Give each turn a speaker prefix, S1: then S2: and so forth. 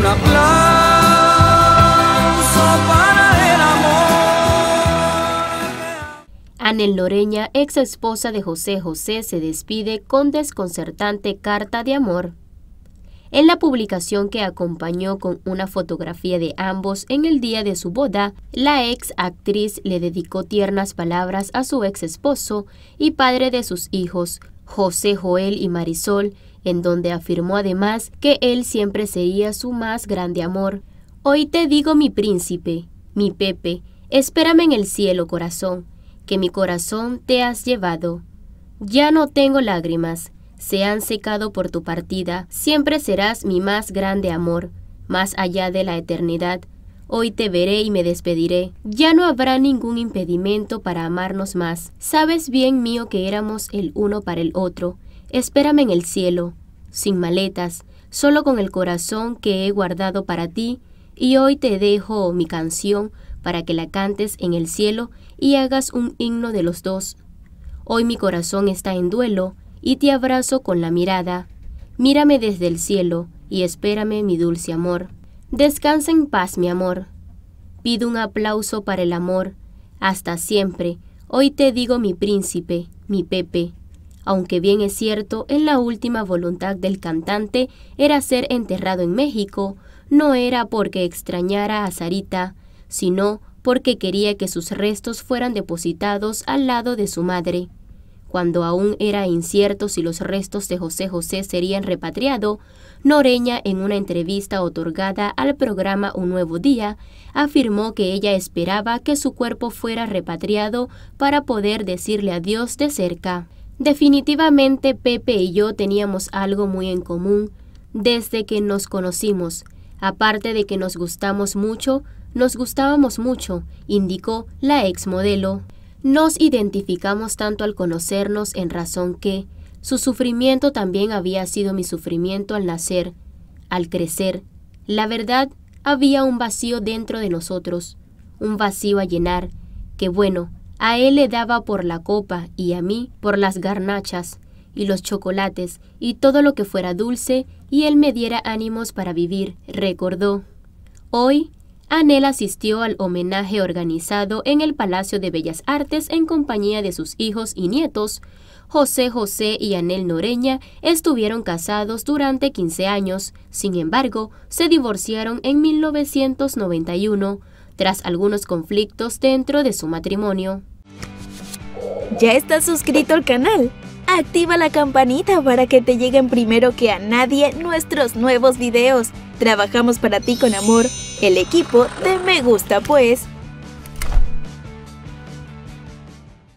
S1: un aplauso para el amor. Anel Loreña, ex esposa de José José, se despide con desconcertante carta de amor. En la publicación que acompañó con una fotografía de ambos en el día de su boda, la ex actriz le dedicó tiernas palabras a su ex esposo y padre de sus hijos, José Joel y Marisol, en donde afirmó además que él siempre sería su más grande amor. Hoy te digo mi príncipe, mi Pepe, espérame en el cielo corazón, que mi corazón te has llevado. Ya no tengo lágrimas, se han secado por tu partida, siempre serás mi más grande amor, más allá de la eternidad, Hoy te veré y me despediré. Ya no habrá ningún impedimento para amarnos más. Sabes bien mío que éramos el uno para el otro. Espérame en el cielo, sin maletas, solo con el corazón que he guardado para ti, y hoy te dejo mi canción para que la cantes en el cielo y hagas un himno de los dos. Hoy mi corazón está en duelo y te abrazo con la mirada. Mírame desde el cielo y espérame mi dulce amor. Descansa en paz, mi amor. Pido un aplauso para el amor. Hasta siempre. Hoy te digo mi príncipe, mi Pepe. Aunque bien es cierto, en la última voluntad del cantante era ser enterrado en México, no era porque extrañara a Sarita, sino porque quería que sus restos fueran depositados al lado de su madre cuando aún era incierto si los restos de José José serían repatriados, Noreña, en una entrevista otorgada al programa Un Nuevo Día, afirmó que ella esperaba que su cuerpo fuera repatriado para poder decirle adiós de cerca. Definitivamente Pepe y yo teníamos algo muy en común desde que nos conocimos. Aparte de que nos gustamos mucho, nos gustábamos mucho, indicó la ex modelo. Nos identificamos tanto al conocernos en razón que su sufrimiento también había sido mi sufrimiento al nacer, al crecer. La verdad, había un vacío dentro de nosotros, un vacío a llenar, que bueno, a él le daba por la copa y a mí por las garnachas y los chocolates y todo lo que fuera dulce y él me diera ánimos para vivir, recordó. Hoy Anel asistió al homenaje organizado en el Palacio de Bellas Artes en compañía de sus hijos y nietos. José José y Anel Noreña estuvieron casados durante 15 años, sin embargo, se divorciaron en 1991, tras algunos conflictos dentro de su matrimonio. ¿Ya estás suscrito al canal? activa la campanita para que te lleguen primero que a nadie nuestros nuevos videos. Trabajamos para ti con amor, el equipo de Me Gusta Pues.